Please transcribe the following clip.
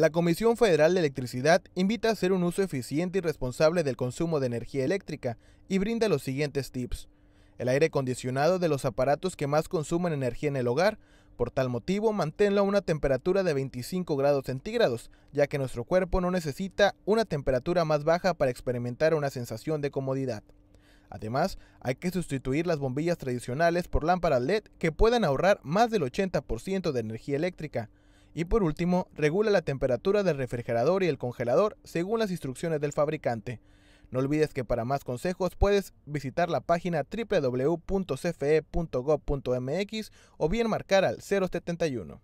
La Comisión Federal de Electricidad invita a hacer un uso eficiente y responsable del consumo de energía eléctrica y brinda los siguientes tips. El aire acondicionado de los aparatos que más consumen energía en el hogar, por tal motivo manténlo a una temperatura de 25 grados centígrados, ya que nuestro cuerpo no necesita una temperatura más baja para experimentar una sensación de comodidad. Además, hay que sustituir las bombillas tradicionales por lámparas LED que puedan ahorrar más del 80% de energía eléctrica. Y por último, regula la temperatura del refrigerador y el congelador según las instrucciones del fabricante. No olvides que para más consejos puedes visitar la página www.cfe.gov.mx o bien marcar al 071.